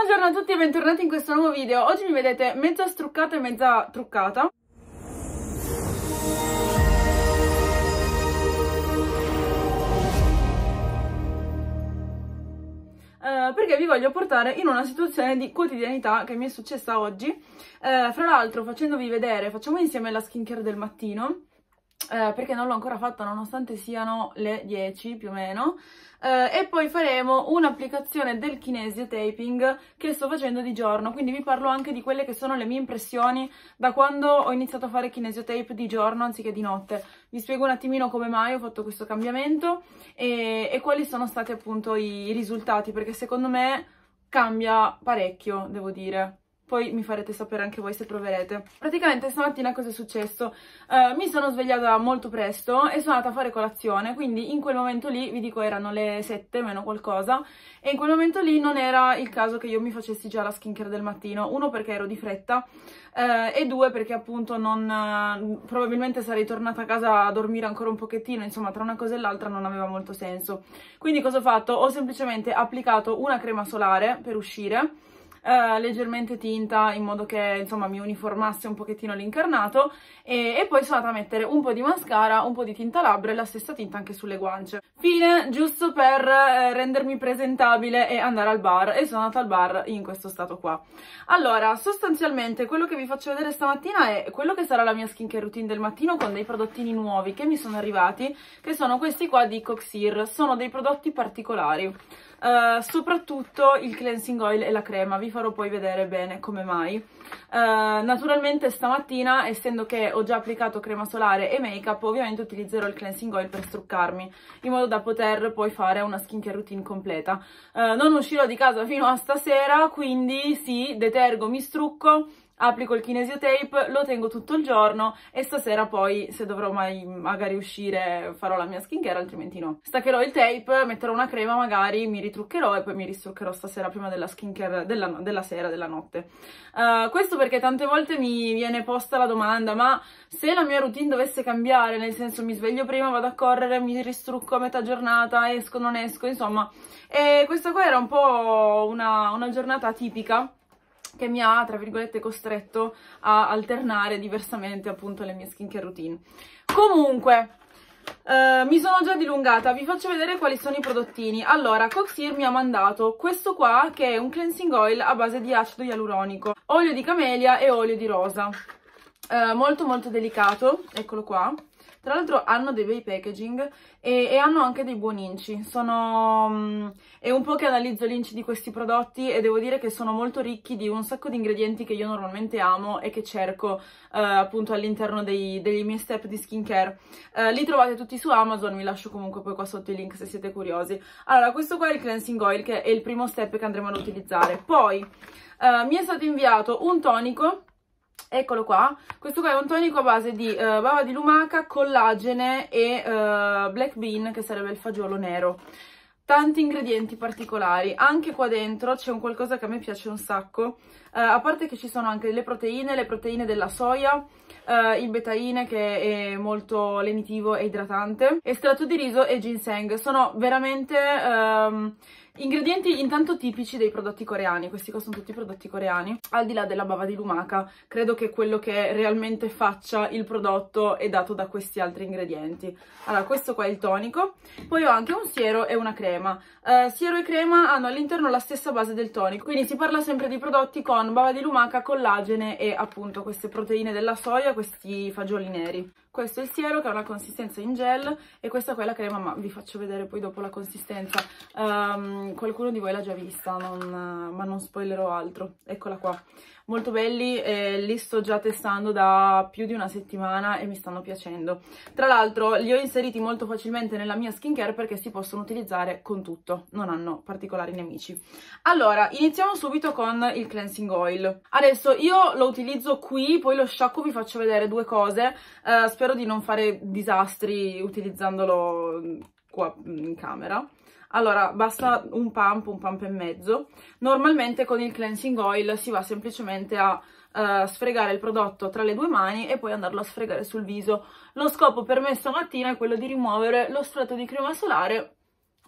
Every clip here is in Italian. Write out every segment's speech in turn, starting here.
Buongiorno a tutti e bentornati in questo nuovo video. Oggi mi vedete mezza struccata e mezza truccata. Eh, perché vi voglio portare in una situazione di quotidianità che mi è successa oggi. Eh, fra l'altro facendovi vedere, facciamo insieme la skincare del mattino eh, perché non l'ho ancora fatta nonostante siano le 10 più o meno eh, e poi faremo un'applicazione del kinesio taping che sto facendo di giorno quindi vi parlo anche di quelle che sono le mie impressioni da quando ho iniziato a fare kinesio tape di giorno anziché di notte vi spiego un attimino come mai ho fatto questo cambiamento e, e quali sono stati appunto i risultati perché secondo me cambia parecchio devo dire poi mi farete sapere anche voi se proverete. Praticamente stamattina cosa è successo? Uh, mi sono svegliata molto presto e sono andata a fare colazione, quindi in quel momento lì, vi dico erano le 7 meno qualcosa, e in quel momento lì non era il caso che io mi facessi già la skincare del mattino, uno perché ero di fretta uh, e due perché appunto non, uh, probabilmente sarei tornata a casa a dormire ancora un pochettino, insomma tra una cosa e l'altra non aveva molto senso. Quindi cosa ho fatto? Ho semplicemente applicato una crema solare per uscire, eh, leggermente tinta in modo che insomma mi uniformasse un pochettino l'incarnato e, e, poi sono andata a mettere un po' di mascara, un po' di tinta labbra e la stessa tinta anche sulle guance. Fine, giusto per eh, rendermi presentabile e andare al bar e sono andata al bar in questo stato qua. Allora, sostanzialmente quello che vi faccio vedere stamattina è quello che sarà la mia skincare routine del mattino con dei prodottini nuovi che mi sono arrivati che sono questi qua di Coxir, sono dei prodotti particolari uh, soprattutto il cleansing oil e la crema, vi farò poi vedere bene come mai. Uh, naturalmente stamattina, essendo che ho già applicato crema solare e make up, ovviamente utilizzerò il cleansing oil per struccarmi, in modo da poter poi fare una skincare routine completa. Uh, non uscirò di casa fino a stasera, quindi sì, detergo, mi strucco, applico il kinesiotape, lo tengo tutto il giorno e stasera poi se dovrò mai magari uscire farò la mia skincare altrimenti no. Staccherò il tape, metterò una crema magari, mi ritruccherò e poi mi ristruccherò stasera prima della skincare della, della sera, della notte. Uh, questo perché tante volte mi viene posta la domanda ma se la mia routine dovesse cambiare, nel senso mi sveglio prima, vado a correre, mi ristrucco a metà giornata, esco, non esco, insomma. E questa qua era un po' una, una giornata tipica che mi ha, tra virgolette, costretto a alternare diversamente appunto le mie skincare routine. Comunque, Uh, mi sono già dilungata, vi faccio vedere quali sono i prodottini. Allora, Coxir mi ha mandato questo qua che è un cleansing oil a base di acido ialuronico, olio di camelia e olio di rosa. Uh, molto molto delicato, eccolo qua. Tra l'altro hanno dei bei packaging e, e, hanno anche dei buoni inci. Sono... Mm, è un po' che analizzo l'inci di questi prodotti e devo dire che sono molto ricchi di un sacco di ingredienti che io normalmente amo e che cerco eh, appunto all'interno dei miei step di skincare. Eh, li trovate tutti su Amazon, vi lascio comunque poi qua sotto i link se siete curiosi. Allora, questo qua è il cleansing oil che è il primo step che andremo ad utilizzare. Poi eh, mi è stato inviato un tonico Eccolo qua, questo qua è un tonico a base di uh, bava di lumaca, collagene e uh, black bean che sarebbe il fagiolo nero. Tanti ingredienti particolari, anche qua dentro c'è un qualcosa che a me piace un sacco, uh, a parte che ci sono anche le proteine, le proteine della soia, il betaine che è molto lenitivo e idratante, estratto di riso e ginseng, sono veramente... Um, Ingredienti intanto tipici dei prodotti coreani, questi qua sono tutti prodotti coreani, al di là della bava di lumaca, credo che quello che realmente faccia il prodotto è dato da questi altri ingredienti. Allora, questo qua è il tonico, poi ho anche un siero e una crema. Eh, siero e crema hanno all'interno la stessa base del tonico, quindi si parla sempre di prodotti con bava di lumaca, collagene e appunto queste proteine della soia, questi fagioli neri questo è il siero che ha una consistenza in gel e questa qua è la crema, ma vi faccio vedere poi dopo la consistenza. Um, qualcuno di voi l'ha già vista, non, ma non spoilerò altro. Eccola qua molto belli e li sto già testando da più di una settimana e mi stanno piacendo tra l'altro li ho inseriti molto facilmente nella mia skincare perché si possono utilizzare con tutto non hanno particolari nemici allora iniziamo subito con il cleansing oil adesso io lo utilizzo qui poi lo sciacco vi faccio vedere due cose eh, spero di non fare disastri utilizzandolo qua in camera allora basta un pump, un pump e mezzo, normalmente con il cleansing oil si va semplicemente a uh, sfregare il prodotto tra le due mani e poi andarlo a sfregare sul viso, lo scopo per me stamattina è quello di rimuovere lo strato di crema solare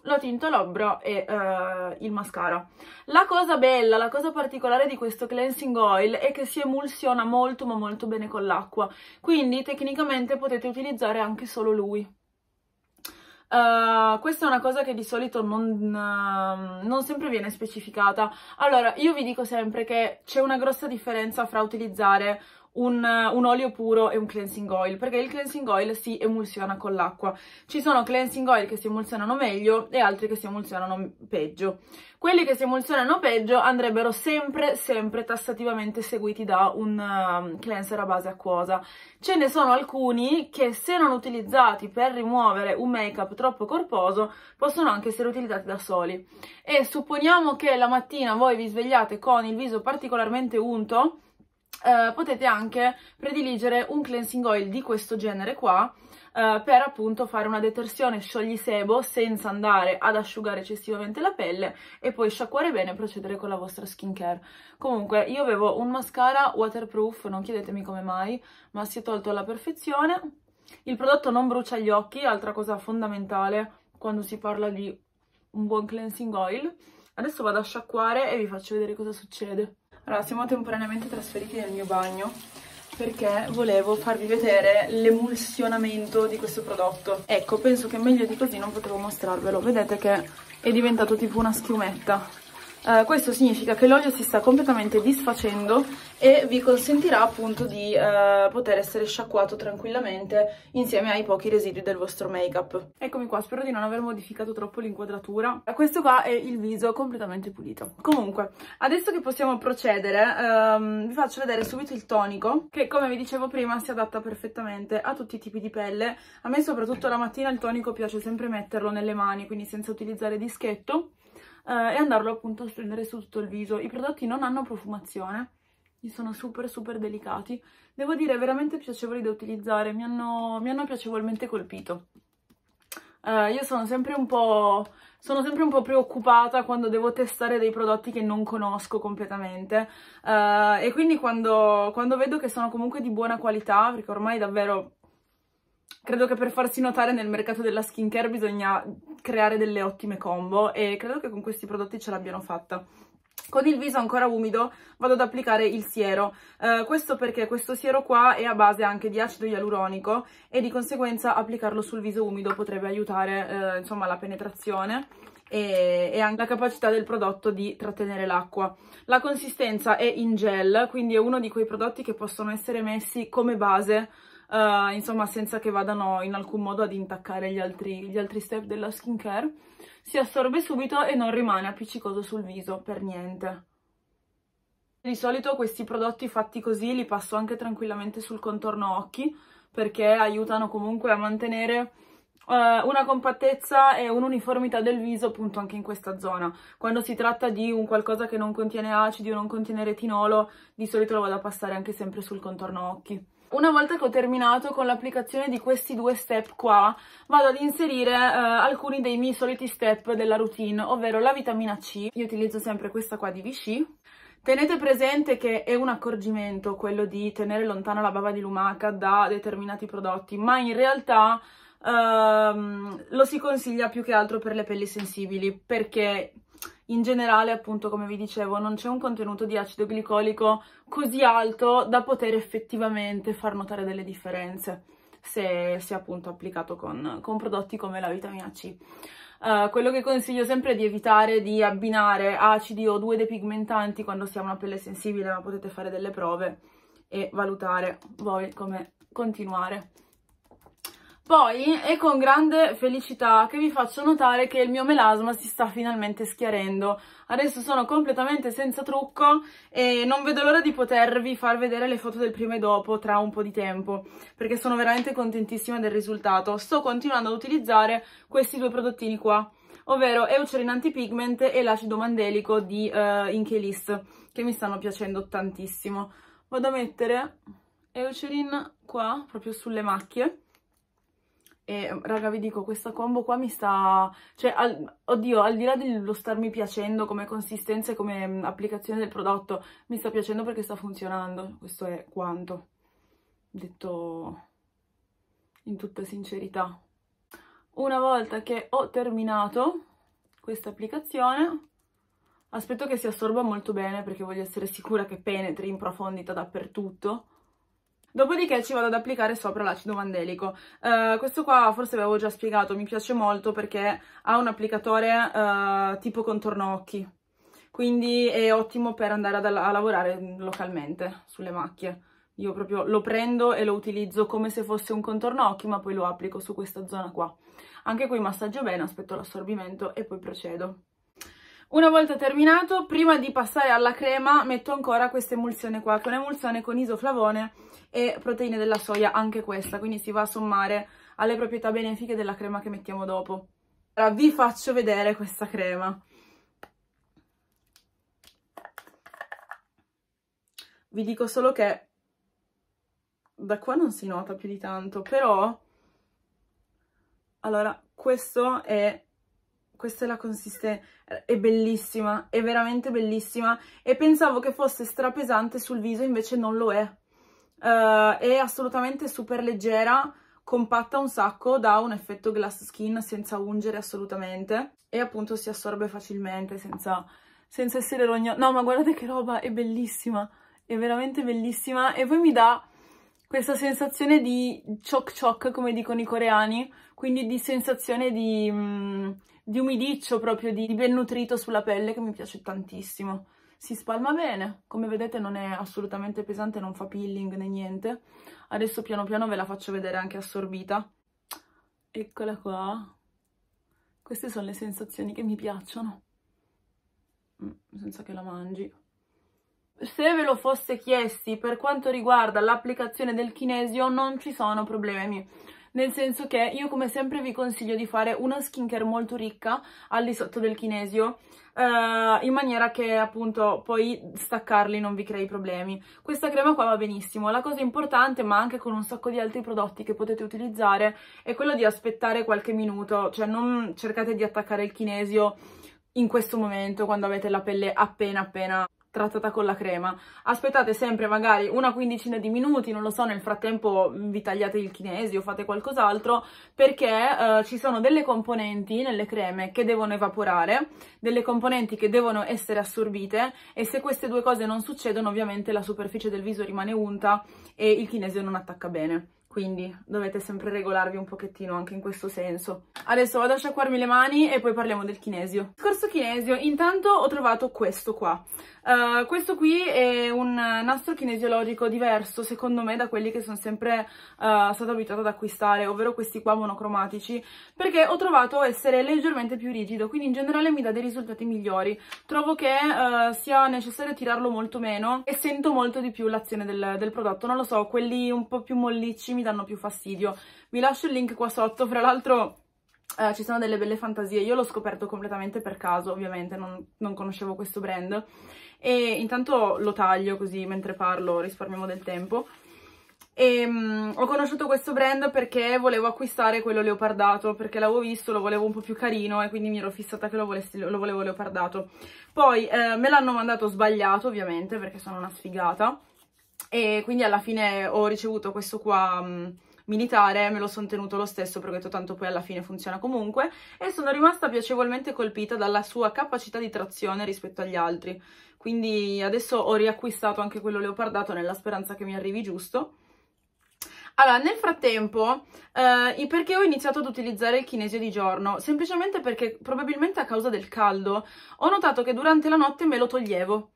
la tinta labbra e uh, il mascara. La cosa bella, la cosa particolare di questo cleansing oil è che si emulsiona molto ma molto bene con l'acqua, quindi tecnicamente potete utilizzare anche solo lui. Uh, questa è una cosa che di solito non, uh, non, sempre viene specificata. Allora, io vi dico sempre che c'è una grossa differenza fra utilizzare un, un, olio puro e un cleansing oil perché il cleansing oil si emulsiona con l'acqua ci sono cleansing oil che si emulsionano meglio e altri che si emulsionano peggio quelli che si emulsionano peggio andrebbero sempre sempre tassativamente seguiti da un um, cleanser a base acquosa ce ne sono alcuni che se non utilizzati per rimuovere un make up troppo corposo possono anche essere utilizzati da soli e supponiamo che la mattina voi vi svegliate con il viso particolarmente unto eh, potete anche prediligere un cleansing oil di questo genere qua eh, per appunto fare una detersione sciogli-sebo senza andare ad asciugare eccessivamente la pelle e poi sciacquare bene e procedere con la vostra skincare. Comunque io avevo un mascara waterproof, non chiedetemi come mai, ma si è tolto alla perfezione. Il prodotto non brucia gli occhi, altra cosa fondamentale quando si parla di un buon cleansing oil. Adesso vado a sciacquare e vi faccio vedere cosa succede. Allora, siamo temporaneamente trasferiti nel mio bagno perché volevo farvi vedere l'emulsionamento di questo prodotto. Ecco, penso che meglio di così non potevo mostrarvelo. Vedete che è diventato tipo una schiumetta eh, questo significa che l'olio si sta completamente disfacendo e vi consentirà appunto di uh, poter essere sciacquato tranquillamente insieme ai pochi residui del vostro make up. Eccomi qua, spero di non aver modificato troppo l'inquadratura. Questo qua è il viso completamente pulito. Comunque, adesso che possiamo procedere, um, vi faccio vedere subito il tonico che come vi dicevo prima si adatta perfettamente a tutti i tipi di pelle. A me soprattutto la mattina il tonico piace sempre metterlo nelle mani, quindi senza utilizzare dischetto eh, e andarlo appunto a stendere su tutto il viso. I prodotti non hanno profumazione, sono super super delicati. Devo dire, veramente piacevoli da utilizzare, mi hanno, mi hanno piacevolmente colpito. Uh, io sono sempre, sono sempre un po' preoccupata quando devo testare dei prodotti che non conosco completamente uh, e quindi quando, quando, vedo che sono comunque di buona qualità, perché ormai davvero Credo che per farsi notare nel mercato della skincare bisogna creare delle ottime combo e credo che con questi prodotti ce l'abbiano fatta. Con il viso ancora umido vado ad applicare il siero, eh, questo perché questo siero qua è a base anche di acido ialuronico e di conseguenza applicarlo sul viso umido potrebbe aiutare eh, insomma, la penetrazione e, e, anche la capacità del prodotto di trattenere l'acqua. La consistenza è in gel, quindi è uno di quei prodotti che possono essere messi come base uh, insomma senza che vadano in alcun modo ad intaccare gli altri, gli altri step della skincare. Si assorbe subito e non rimane appiccicoso sul viso per niente. Di solito questi prodotti fatti così li passo anche tranquillamente sul contorno occhi perché aiutano comunque a mantenere Uh, una compattezza e un'uniformità del viso appunto anche in questa zona. Quando si tratta di un qualcosa che non contiene acidi o non contiene retinolo, di solito lo vado a passare anche sempre sul contorno occhi. Una volta che ho terminato con l'applicazione di questi due step qua, vado ad inserire eh, alcuni dei miei soliti step della routine, ovvero la vitamina C. Io utilizzo sempre questa qua di Vichy. Tenete presente che è un accorgimento quello di tenere lontana la bava di lumaca da determinati prodotti, ma in realtà ehm, lo si consiglia più che altro per le pelli sensibili, perché in generale, appunto, come vi dicevo, non c'è un contenuto di acido glicolico così alto da poter effettivamente far notare delle differenze se, se appunto applicato con, con, prodotti come la vitamina C. Uh, quello che consiglio sempre è di evitare di abbinare acidi o due depigmentanti quando si ha una pelle sensibile, ma potete fare delle prove e valutare voi come continuare. Poi è con grande felicità che vi faccio notare che il mio melasma si sta finalmente schiarendo. Adesso sono completamente senza trucco e non vedo l'ora di potervi far vedere le foto del prima e dopo tra un po' di tempo, perché sono veramente contentissima del risultato. Sto continuando ad utilizzare questi due prodottini qua, ovvero Eucerin Antipigment e l'acido mandelico di uh, Inkelis, che mi stanno piacendo tantissimo. Vado a mettere Eucerin qua, proprio sulle macchie e raga vi dico, questa combo qua mi sta... Cioè, al... oddio, al di là dello starmi piacendo come consistenza e come mm, applicazione del prodotto, mi sta piacendo perché sta funzionando. Questo è quanto. Detto in tutta sincerità. Una volta che ho terminato questa applicazione, aspetto che si assorba molto bene perché voglio essere sicura che penetri in profondità dappertutto. Dopodiché ci vado ad applicare sopra l'acido mandelico. Uh, eh, questo qua forse avevo già spiegato, mi piace molto perché ha un applicatore uh, tipo contorno occhi, quindi è ottimo per andare a, a lavorare localmente sulle macchie. Io proprio lo prendo e lo utilizzo come se fosse un contorno occhi, ma poi lo applico su questa zona qua. Anche qui massaggio bene, aspetto l'assorbimento e poi procedo. Una volta terminato, prima di passare alla crema, metto ancora questa emulsione qua, che è un'emulsione con isoflavone e proteine della soia, anche questa, quindi si va a sommare alle proprietà benefiche della crema che mettiamo dopo. Ora vi faccio vedere questa crema. Vi dico solo che da qua non si nota più di tanto, però... Allora, questo è questa è la consistenza, è bellissima, è veramente bellissima e pensavo che fosse strapesante sul viso, invece non lo è. Uh, è assolutamente super leggera, compatta un sacco, dà un effetto glass skin senza ungere assolutamente e appunto si assorbe facilmente senza, senza essere rognosa. No ma guardate che roba, è bellissima, è veramente bellissima e poi mi dà questa sensazione di choc choc come dicono i coreani, quindi di sensazione di... Mh, mm, di umidiccio, proprio di, di ben nutrito sulla pelle che mi piace tantissimo. Si spalma bene, come vedete non è assolutamente pesante, non fa peeling né niente. Adesso piano piano ve la faccio vedere anche assorbita. Eccola qua. Queste sono le sensazioni che mi piacciono. Mm, senza che la mangi. Se ve lo fosse chiesti per quanto riguarda l'applicazione del kinesio non ci sono problemi nel senso che io come sempre vi consiglio di fare una skincare molto ricca al di sotto del kinesio, eh, in maniera che appunto poi staccarli non vi crei problemi. Questa crema qua va benissimo, la cosa importante ma anche con un sacco di altri prodotti che potete utilizzare è quella di aspettare qualche minuto, cioè non cercate di attaccare il kinesio in questo momento quando avete la pelle appena appena trattata con la crema. Aspettate sempre magari una quindicina di minuti, non lo so, nel frattempo vi tagliate il chinesi o fate qualcos'altro, perché eh, ci sono delle componenti nelle creme che devono evaporare, delle componenti che devono essere assorbite e se queste due cose non succedono ovviamente la superficie del viso rimane unta e il chinesio non attacca bene quindi dovete sempre regolarvi un pochettino anche in questo senso. Adesso vado a sciacquarmi le mani e poi parliamo del chinesio. Discorso chinesio, intanto ho trovato questo qua. Uh, questo qui è un nastro kinesiologico diverso secondo me da quelli che sono sempre uh, eh, stata abituata ad acquistare, ovvero questi qua monocromatici, perché ho trovato essere leggermente più rigido, quindi in generale mi dà dei risultati migliori. Trovo che uh, sia necessario tirarlo molto meno e sento molto di più l'azione del, del, prodotto, non lo so, quelli un po' più mollicci mi mi danno più fastidio. Vi lascio il link qua sotto, fra l'altro... Eh, ci sono delle belle fantasie, io l'ho scoperto completamente per caso, ovviamente non, non conoscevo questo brand e intanto lo taglio così mentre parlo risparmiamo del tempo e, um, ho conosciuto questo brand perché volevo acquistare quello leopardato perché l'avevo visto, lo volevo un po' più carino e quindi mi ero fissata che lo, volessi, lo volevo leopardato poi eh, me l'hanno mandato sbagliato ovviamente perché sono una sfigata e quindi alla fine ho ricevuto questo qua mh, mm, militare, me lo sono tenuto lo stesso perché ho detto tanto poi alla fine funziona comunque e sono rimasta piacevolmente colpita dalla sua capacità di trazione rispetto agli altri quindi adesso ho riacquistato anche quello leopardato nella speranza che mi arrivi giusto allora, nel frattempo, eh, perché ho iniziato ad utilizzare il kinesio di giorno? Semplicemente perché, probabilmente a causa del caldo, ho notato che durante la notte me lo toglievo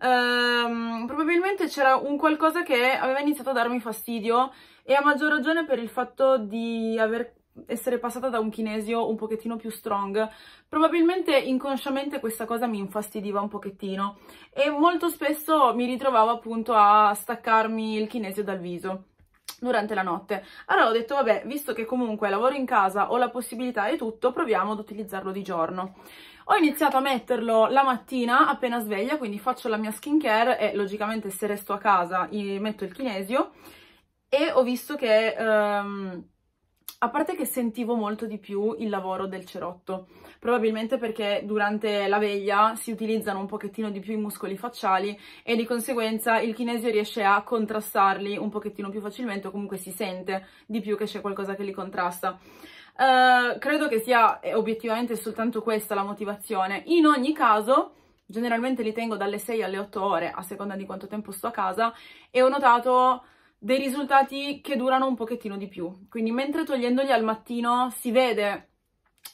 ehm, probabilmente c'era un qualcosa che aveva iniziato a darmi fastidio e a maggior ragione per il fatto di aver essere passata da un chinesio un pochettino più strong, probabilmente inconsciamente questa cosa mi infastidiva un pochettino e molto spesso mi ritrovavo appunto a staccarmi il chinesio dal viso durante la notte. Allora ho detto, vabbè, visto che comunque lavoro in casa, ho la possibilità e tutto, proviamo ad utilizzarlo di giorno. Ho iniziato a metterlo la mattina appena sveglia, quindi faccio la mia skincare e logicamente se resto a casa metto il kinesio e ho visto che... Um, a parte che sentivo molto di più il lavoro del cerotto, probabilmente perché durante la veglia si utilizzano un pochettino di più i muscoli facciali e di conseguenza il chinesio riesce a contrastarli un pochettino più facilmente o comunque si sente di più che c'è qualcosa che li contrasta. Uh, credo che sia eh, obiettivamente soltanto questa la motivazione. In ogni caso, generalmente li tengo dalle 6 alle 8 ore, a seconda di quanto tempo sto a casa, e ho notato dei risultati che durano un pochettino di più. Quindi mentre togliendoli al mattino si vede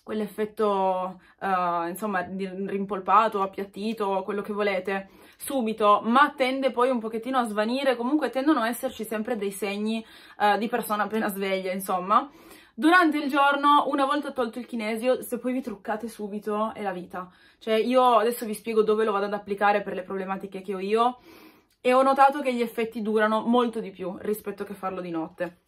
quell'effetto, uh, insomma, rimpolpato, appiattito, quello che volete, subito, ma tende poi un pochettino a svanire, comunque tendono a esserci sempre dei segni uh, di persona appena sveglia, insomma. Durante il giorno, una volta tolto il kinesio, se poi vi truccate subito è la vita. Cioè io adesso vi spiego dove lo vado ad applicare per le problematiche che ho io, e ho notato che gli effetti durano molto di più rispetto che farlo di notte.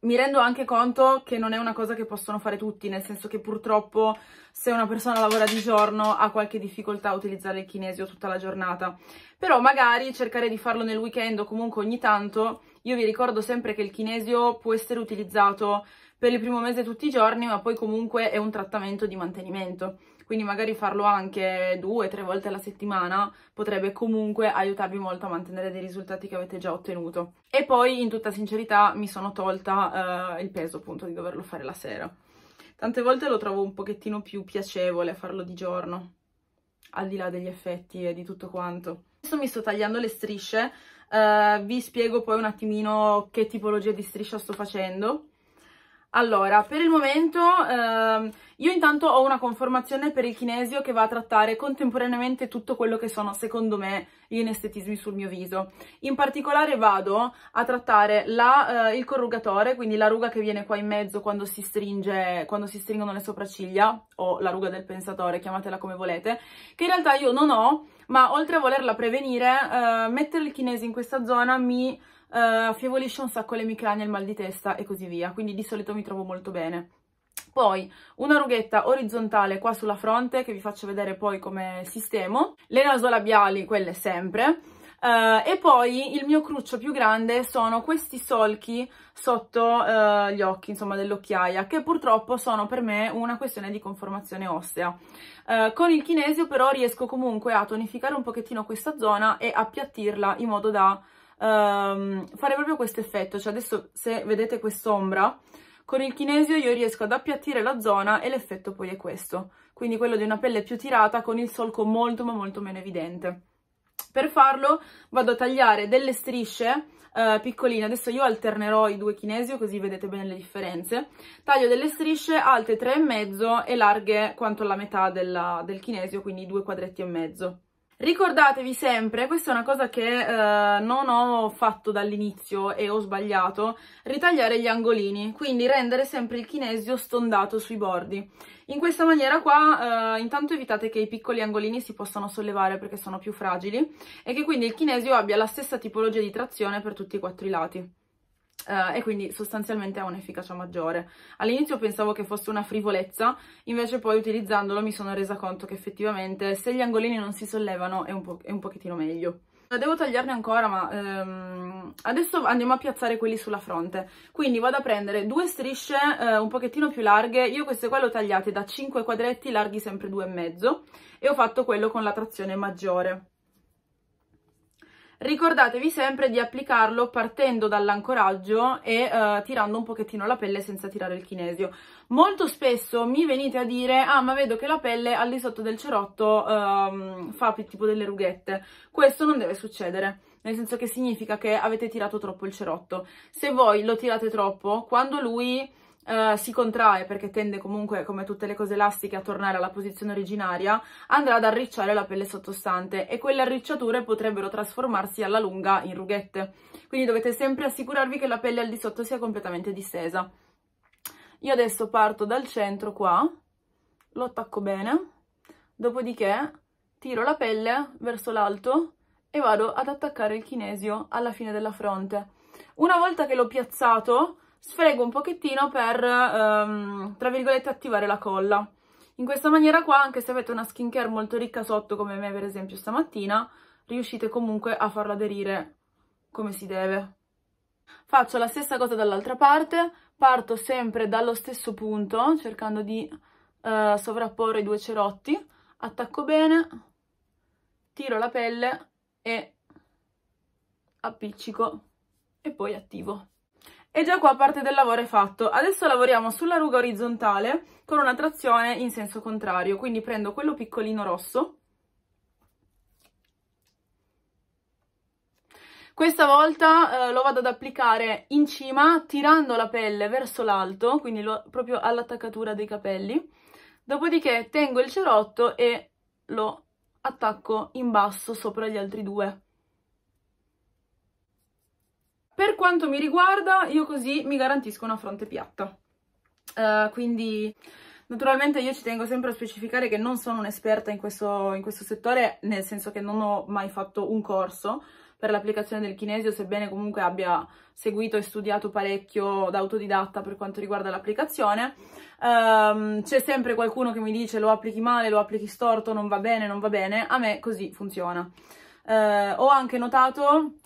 Mi rendo anche conto che non è una cosa che possono fare tutti, nel senso che purtroppo se una persona lavora di giorno ha qualche difficoltà a utilizzare il kinesio tutta la giornata. Però magari cercare di farlo nel weekend o comunque ogni tanto, io vi ricordo sempre che il kinesio può essere utilizzato per il primo mese tutti i giorni, ma poi comunque è un trattamento di mantenimento quindi magari farlo anche due o tre volte alla settimana potrebbe comunque aiutarvi molto a mantenere dei risultati che avete già ottenuto. E poi in tutta sincerità mi sono tolta eh, il peso appunto di doverlo fare la sera. Tante volte lo trovo un pochettino più piacevole farlo di giorno, al di là degli effetti e di tutto quanto. Adesso mi sto tagliando le strisce, eh, vi spiego poi un attimino che tipologia di striscia sto facendo allora, per il momento ehm, io intanto ho una conformazione per il chinesio che va a trattare contemporaneamente tutto quello che sono, secondo me, gli inestetismi sul mio viso. In particolare vado a trattare la, eh, il corrugatore, quindi la ruga che viene qua in mezzo quando si, stringe, quando si stringono le sopracciglia, o la ruga del pensatore, chiamatela come volete, che in realtà io non ho, ma oltre a volerla prevenire, eh, mettere il chinesio in questa zona mi uh, affievolisce un sacco le micranie, il mal di testa e così via, quindi di solito mi trovo molto bene. Poi una rughetta orizzontale qua sulla fronte che vi faccio vedere poi come sistemo, le nasolabiali quelle sempre, Uh, e poi il mio cruccio più grande sono questi solchi sotto uh, gli occhi, insomma dell'occhiaia, che purtroppo sono per me una questione di conformazione ossea. Uh, con il chinesio però riesco comunque a tonificare un pochettino questa zona e appiattirla in modo da um, fare proprio questo effetto, cioè adesso se vedete quest'ombra, con il kinesio io riesco ad appiattire la zona e l'effetto poi è questo, quindi quello di una pelle più tirata con il solco molto ma molto meno evidente. Per farlo vado a tagliare delle strisce Uh, piccoline. Adesso io alternerò i due chinesio così vedete bene le differenze. Taglio delle strisce alte 3,5 e larghe quanto la metà della, del chinesio, quindi due quadretti e mezzo. Ricordatevi sempre, questa è una cosa che eh, non ho fatto dall'inizio e ho sbagliato, ritagliare gli angolini, quindi rendere sempre il chinesio stondato sui bordi. In questa maniera qua eh, intanto evitate che i piccoli angolini si possano sollevare perché sono più fragili e che quindi il chinesio abbia la stessa tipologia di trazione per tutti e quattro i lati. Uh, e quindi sostanzialmente ha un'efficacia maggiore. All'inizio pensavo che fosse una frivolezza, invece poi utilizzandolo mi sono resa conto che effettivamente se gli angolini non si sollevano è un, po è un pochettino meglio. Eh, devo tagliarne ancora, ma ehm, adesso andiamo a piazzare quelli sulla fronte. Quindi vado a prendere due strisce eh, un pochettino più larghe. Io queste qua le ho tagliate da 5 quadretti, larghi sempre 2,5 e ho fatto quello con la trazione maggiore ricordatevi sempre di applicarlo partendo dall'ancoraggio e eh, tirando un pochettino la pelle senza tirare il chinesio. Molto spesso mi venite a dire, ah ma vedo che la pelle al di sotto del cerotto ehm, fa tipo delle rughette, questo non deve succedere nel senso che significa che avete tirato troppo il cerotto. Se voi lo tirate troppo, quando lui Uh, si contrae perché tende comunque, come tutte le cose elastiche, a tornare alla posizione originaria, andrà ad arricciare la pelle sottostante e quelle arricciature potrebbero trasformarsi alla lunga in rughette. Quindi dovete sempre assicurarvi che la pelle al di sotto sia completamente distesa. Io adesso parto dal centro qua, lo attacco bene, dopodiché tiro la pelle verso l'alto e vado ad attaccare il chinesio alla fine della fronte. Una volta che l'ho piazzato, sfrego un pochettino per, ehm, tra virgolette, attivare la colla. In questa maniera qua, anche se avete una skincare molto ricca sotto, come me per esempio stamattina, riuscite comunque a farla aderire come si deve. Faccio la stessa cosa dall'altra parte, parto sempre dallo stesso punto, cercando di eh, sovrapporre i due cerotti, attacco bene, tiro la pelle e appiccico e poi attivo e già qua parte del lavoro è fatto. Adesso lavoriamo sulla ruga orizzontale con una trazione in senso contrario, quindi prendo quello piccolino rosso. Questa volta eh, lo vado ad applicare in cima tirando la pelle verso l'alto, quindi lo, proprio all'attaccatura dei capelli. Dopodiché tengo il cerotto e lo attacco in basso sopra gli altri due. Per quanto mi riguarda, io così mi garantisco una fronte piatta. Uh, quindi... Naturalmente io ci tengo sempre a specificare che non sono un'esperta in, in questo, settore, nel senso che non ho mai fatto un corso per l'applicazione del kinesio, sebbene comunque abbia seguito e studiato parecchio da autodidatta per quanto riguarda l'applicazione. Um, c'è sempre qualcuno che mi dice lo applichi male, lo applichi storto, non va bene, non va bene. A me così funziona. Uh, ho anche notato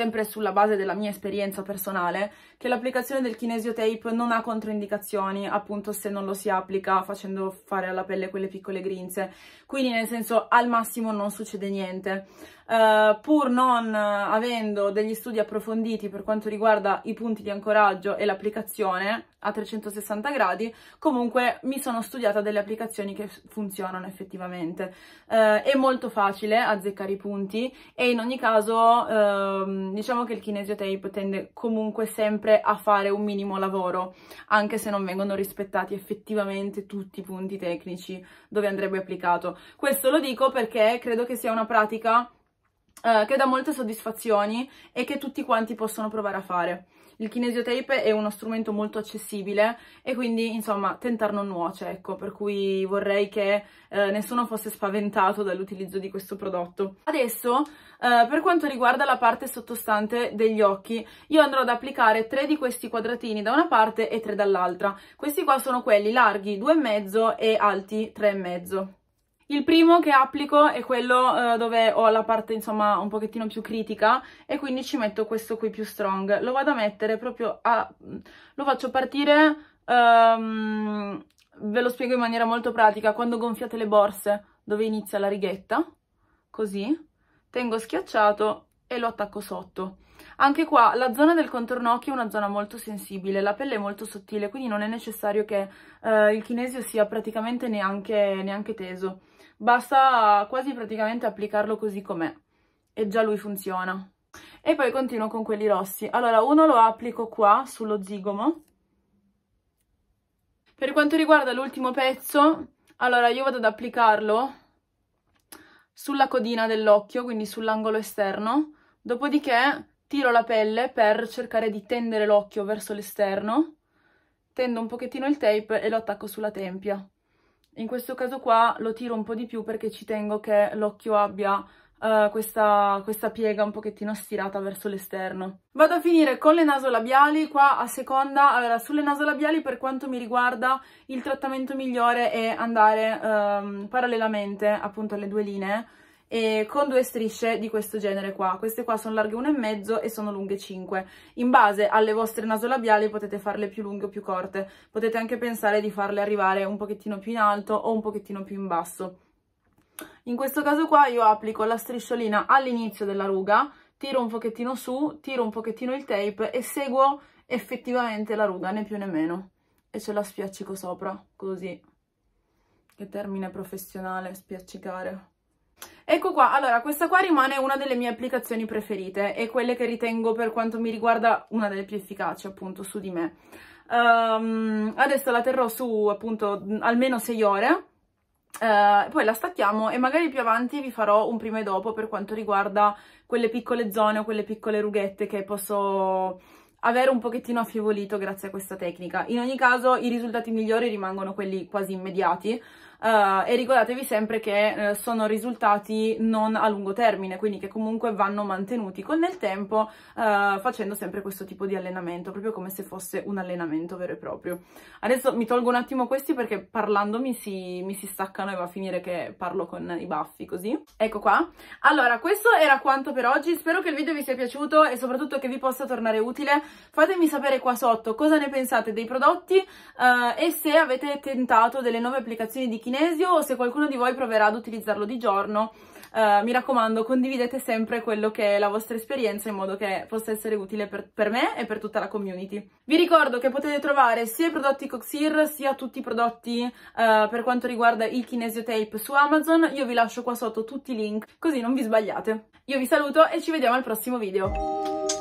sempre sulla base della mia esperienza personale, che l'applicazione del kinesiotape non ha controindicazioni, appunto se non lo si applica facendo fare alla pelle quelle piccole grinze, quindi nel senso al massimo non succede niente. Uh, pur non avendo degli studi approfonditi per quanto riguarda i punti di ancoraggio e l'applicazione a 360 gradi, comunque mi sono studiata delle applicazioni che funzionano effettivamente. Uh, è molto facile azzeccare i punti e in ogni caso uh, diciamo che il kinesiotape tende comunque sempre sempre a fare un minimo lavoro, anche se non vengono rispettati effettivamente tutti i punti tecnici dove andrebbe applicato. Questo lo dico perché credo che sia una pratica eh, che dà molte soddisfazioni e che tutti quanti possono provare a fare il kinesiotape è uno strumento molto accessibile e quindi insomma tentar non nuoce, ecco, per cui vorrei che eh, nessuno fosse spaventato dall'utilizzo di questo prodotto. Adesso eh, per quanto riguarda la parte sottostante degli occhi, io andrò ad applicare tre di questi quadratini da una parte e tre dall'altra. Questi qua sono quelli larghi 2,5 e alti 3,5. Il primo che applico è quello eh, dove ho la parte insomma un pochettino più critica e quindi ci metto questo qui più strong. Lo vado a mettere proprio a... Mm, lo faccio partire, um, ve lo spiego in maniera molto pratica, quando gonfiate le borse dove inizia la righetta, così, tengo schiacciato e lo attacco sotto. Anche qua la zona del contorno occhio è una zona molto sensibile, la pelle è molto sottile, quindi non è necessario che eh, il chinesio sia praticamente neanche, neanche teso basta quasi praticamente applicarlo così com'è e già lui funziona. E poi continuo con quelli rossi. Allora, uno lo applico qua, sullo zigomo. Per quanto riguarda l'ultimo pezzo, allora io vado ad applicarlo sulla codina dell'occhio, quindi sull'angolo esterno, dopodiché tiro la pelle per cercare di tendere l'occhio verso l'esterno, tendo un pochettino il tape e lo attacco sulla tempia in questo caso qua lo tiro un po' di più perché ci tengo che l'occhio abbia Uh, questa, questa, piega un pochettino stirata verso l'esterno. Vado a finire con le nasolabiali, qua a seconda, allora sulle nasolabiali per quanto mi riguarda il trattamento migliore è andare um, parallelamente appunto alle due linee, eh, con due strisce di questo genere qua. Queste qua sono larghe 1,5 e sono lunghe 5. In base alle vostre nasolabiali potete farle più lunghe o più corte. Potete anche pensare di farle arrivare un pochettino più in alto o un pochettino più in basso. In questo caso qua io applico la strisciolina all'inizio della ruga, tiro un pochettino su, tiro un pochettino il tape e seguo effettivamente la ruga, né più né meno. E ce la spiaccico sopra, così. Che termine professionale, spiaccicare. Ecco qua, allora questa qua rimane una delle mie applicazioni preferite e quelle che ritengo per quanto mi riguarda una delle più efficaci appunto su di me. Um, adesso la terrò su appunto almeno 6 ore, uh, poi la stacchiamo e magari più avanti vi farò un prima e dopo per quanto riguarda quelle piccole zone o quelle piccole rughette che posso avere un pochettino affievolito grazie a questa tecnica. In ogni caso i risultati migliori rimangono quelli quasi immediati, uh, e ricordatevi sempre che uh, sono risultati non a lungo termine, quindi che comunque vanno mantenuti con il tempo uh, facendo sempre questo tipo di allenamento, proprio come se fosse un allenamento vero e proprio. Adesso mi tolgo un attimo questi perché parlando si, mi si staccano e va a finire che parlo con i baffi così. Ecco qua. Allora, questo era quanto per oggi, spero che il video vi sia piaciuto e soprattutto che vi possa tornare utile. Fatemi sapere qua sotto cosa ne pensate dei prodotti e se avete tentato delle nuove applicazioni di Kit kinesio o se qualcuno di voi proverà ad utilizzarlo di giorno, eh, mi raccomando condividete sempre quello che è la vostra esperienza in modo che possa essere utile per, per me e per tutta la community. Vi ricordo che potete trovare sia i prodotti Coxir sia tutti i prodotti eh, per quanto riguarda il kinesio tape su Amazon, io vi lascio qua sotto tutti i link così non vi sbagliate. Io vi saluto e ci vediamo al prossimo video.